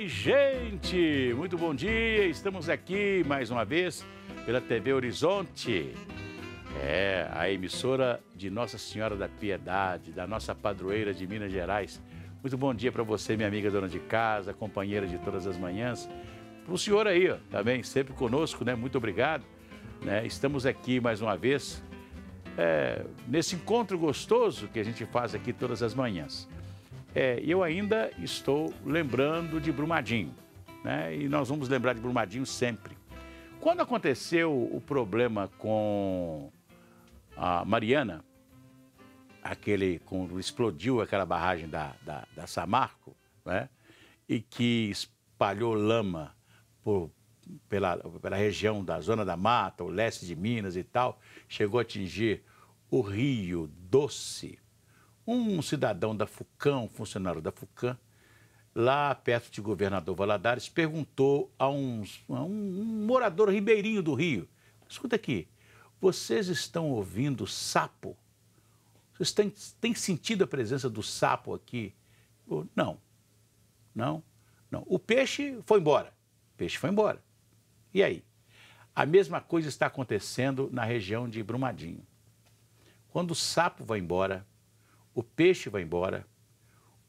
Oi, gente! Muito bom dia! Estamos aqui mais uma vez pela TV Horizonte. É, a emissora de Nossa Senhora da Piedade, da nossa padroeira de Minas Gerais. Muito bom dia para você, minha amiga dona de casa, companheira de todas as manhãs. Para o senhor aí, ó, também, sempre conosco, né? Muito obrigado. Né? Estamos aqui mais uma vez é, nesse encontro gostoso que a gente faz aqui todas as manhãs. É, eu ainda estou lembrando de Brumadinho, né? E nós vamos lembrar de Brumadinho sempre. Quando aconteceu o problema com a Mariana, aquele quando explodiu aquela barragem da, da, da Samarco, né? E que espalhou lama por, pela, pela região da Zona da Mata, o leste de Minas e tal, chegou a atingir o Rio Doce, um cidadão da FUCAM, um funcionário da FUCAM, lá perto de Governador Valadares, perguntou a, a um morador ribeirinho do Rio: escuta aqui, vocês estão ouvindo sapo? Vocês têm, têm sentido a presença do sapo aqui? Eu, não, não, não. O peixe foi embora. O peixe foi embora. E aí? A mesma coisa está acontecendo na região de Brumadinho. Quando o sapo vai embora, o peixe vai embora,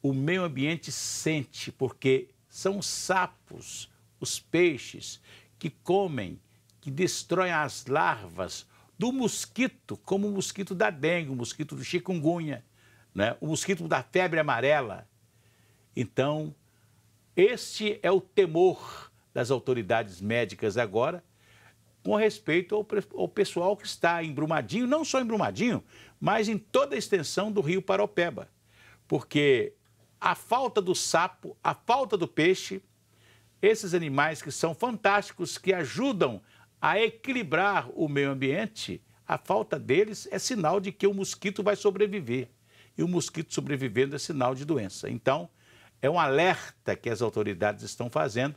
o meio ambiente sente, porque são os sapos, os peixes, que comem, que destroem as larvas do mosquito, como o mosquito da dengue, o mosquito do chikungunya, né? o mosquito da febre amarela. Então, este é o temor das autoridades médicas agora com respeito ao, ao pessoal que está em Brumadinho, não só em Brumadinho, mas em toda a extensão do rio Paropeba, porque a falta do sapo, a falta do peixe, esses animais que são fantásticos, que ajudam a equilibrar o meio ambiente, a falta deles é sinal de que o mosquito vai sobreviver. E o mosquito sobrevivendo é sinal de doença. Então, é um alerta que as autoridades estão fazendo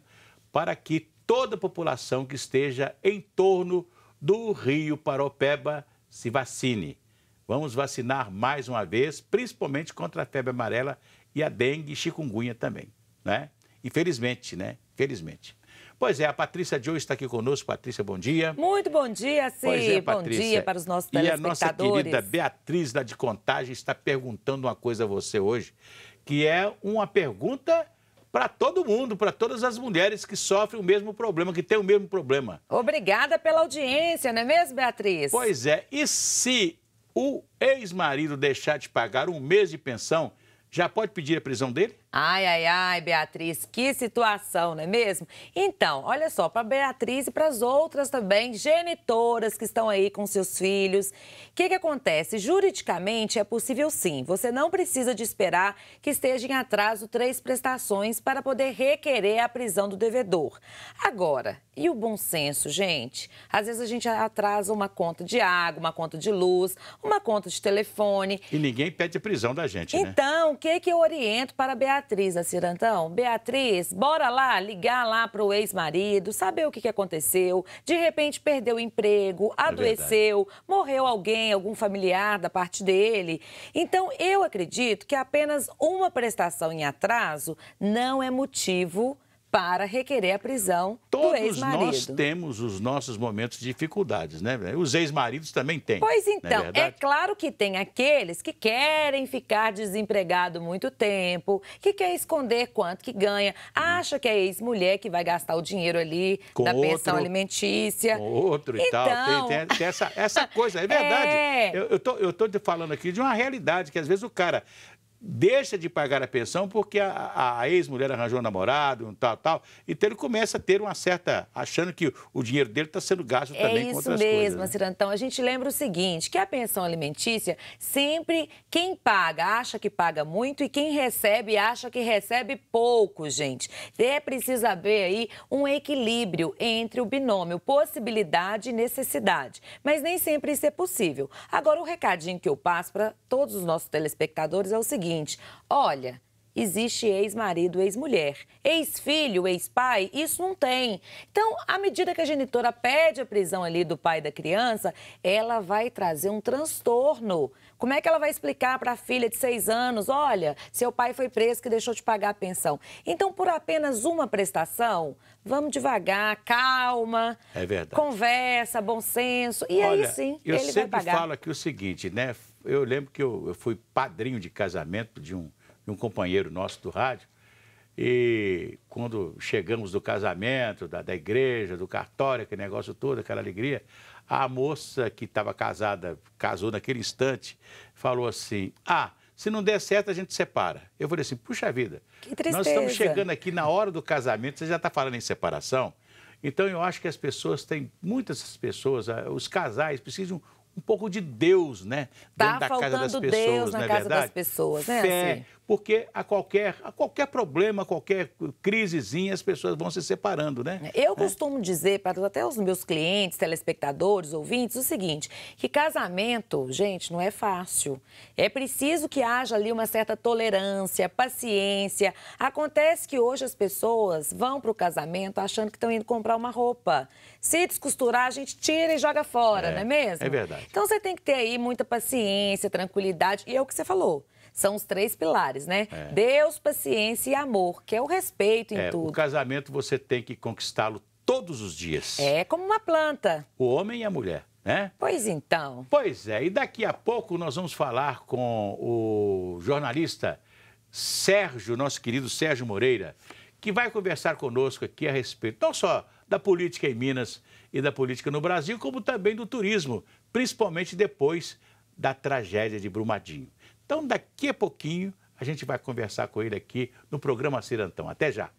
para que toda a população que esteja em torno do rio Paropeba se vacine. Vamos vacinar mais uma vez, principalmente contra a febre amarela e a dengue e chikungunya também, né? Infelizmente, né? Infelizmente. Pois é, a Patrícia hoje está aqui conosco. Patrícia, bom dia. Muito bom dia, sim. Pois é, Patrícia. Bom dia para os nossos telespectadores. E a nossa querida Beatriz da de Contagem está perguntando uma coisa a você hoje, que é uma pergunta para todo mundo, para todas as mulheres que sofrem o mesmo problema, que têm o mesmo problema. Obrigada pela audiência, não é mesmo, Beatriz? Pois é, e se o ex-marido deixar de pagar um mês de pensão, já pode pedir a prisão dele? Ai, ai, ai, Beatriz, que situação, não é mesmo? Então, olha só, para Beatriz e para as outras também, genitoras que estão aí com seus filhos, o que, que acontece? Juridicamente é possível sim, você não precisa de esperar que esteja em atraso três prestações para poder requerer a prisão do devedor. Agora, e o bom senso, gente? Às vezes a gente atrasa uma conta de água, uma conta de luz, uma conta de telefone. E ninguém pede a prisão da gente, né? Então, o que, que eu oriento para Beatriz? Beatriz da Cirantão. Beatriz, bora lá ligar lá pro ex-marido, saber o que, que aconteceu. De repente perdeu o emprego, é adoeceu, morreu alguém, algum familiar da parte dele. Então, eu acredito que apenas uma prestação em atraso não é motivo para requerer a prisão Todos do ex-marido. Nós temos os nossos momentos de dificuldades, né? Os ex-maridos também têm. Pois é então, é, é claro que tem aqueles que querem ficar desempregado muito tempo, que quer esconder quanto que ganha, uhum. acha que é ex-mulher que vai gastar o dinheiro ali com da outro, pensão alimentícia. Com outro e tal. Tem, então tem, tem essa, essa coisa, é verdade. É... Eu, estou tô, eu tô falando aqui de uma realidade, que às vezes o cara deixa de pagar a pensão porque a, a ex-mulher arranjou um namorado, um tal, tal. Então ele começa a ter uma certa. achando que o dinheiro dele está sendo gasto é também com outras mesmo, coisas. É né? isso mesmo, Cirantão. A gente lembra o seguinte: que a pensão alimentícia, sempre quem paga acha que paga muito e quem recebe acha que recebe pouco, gente. É preciso haver aí um equilíbrio entre o binômio possibilidade e necessidade. Mas nem sempre isso é possível. Agora, o recadinho que eu passo para todos os nossos telespectadores é o seguinte seguinte: olha, existe ex-marido, ex-mulher. Ex-filho, ex-pai, isso não tem. Então, à medida que a genitora pede a prisão ali do pai da criança, ela vai trazer um transtorno. Como é que ela vai explicar para a filha de seis anos, olha, seu pai foi preso que deixou de pagar a pensão? Então, por apenas uma prestação, vamos devagar, calma, é conversa, bom senso, e olha, aí sim ele vai pagar. Eu sempre falo aqui o seguinte, né? eu lembro que eu, eu fui padrinho de casamento de um, de um companheiro nosso do rádio. E quando chegamos do casamento, da, da igreja, do cartório, aquele negócio todo, aquela alegria, a moça que estava casada, casou naquele instante, falou assim: Ah, se não der certo, a gente separa. Eu falei assim: puxa vida, nós estamos chegando aqui na hora do casamento, você já está falando em separação? Então eu acho que as pessoas têm, muitas pessoas, ah, os casais precisam um pouco de Deus, né? Tá Dentro da faltando casa das pessoas, Deus na é casa verdade? das pessoas, né? Fé, assim? porque a qualquer, a qualquer problema, qualquer crisezinha, as pessoas vão se separando, né? Eu é. costumo é. dizer para até os meus clientes, telespectadores, ouvintes, o seguinte, que casamento, gente, não é fácil. É preciso que haja ali uma certa tolerância, paciência. Acontece que hoje as pessoas vão para o casamento achando que estão indo comprar uma roupa. Se descosturar, a gente tira e joga fora, é, não é mesmo? É verdade. Então você tem que ter aí muita paciência, tranquilidade e é o que você falou. São os três pilares pilares, né? É. Deus, paciência e amor, que é o respeito em é, tudo. O casamento você tem que conquistá-lo todos os dias. É como uma planta. O homem e a mulher, né? Pois então. Pois é, e daqui a pouco nós vamos falar com o jornalista Sérgio, nosso querido Sérgio Moreira, que vai conversar conosco aqui a respeito não só da política em Minas e da política no Brasil, como também do turismo, principalmente depois da tragédia de Brumadinho. Então, daqui a pouquinho, a gente vai conversar com ele aqui no programa Cirantão. Até já!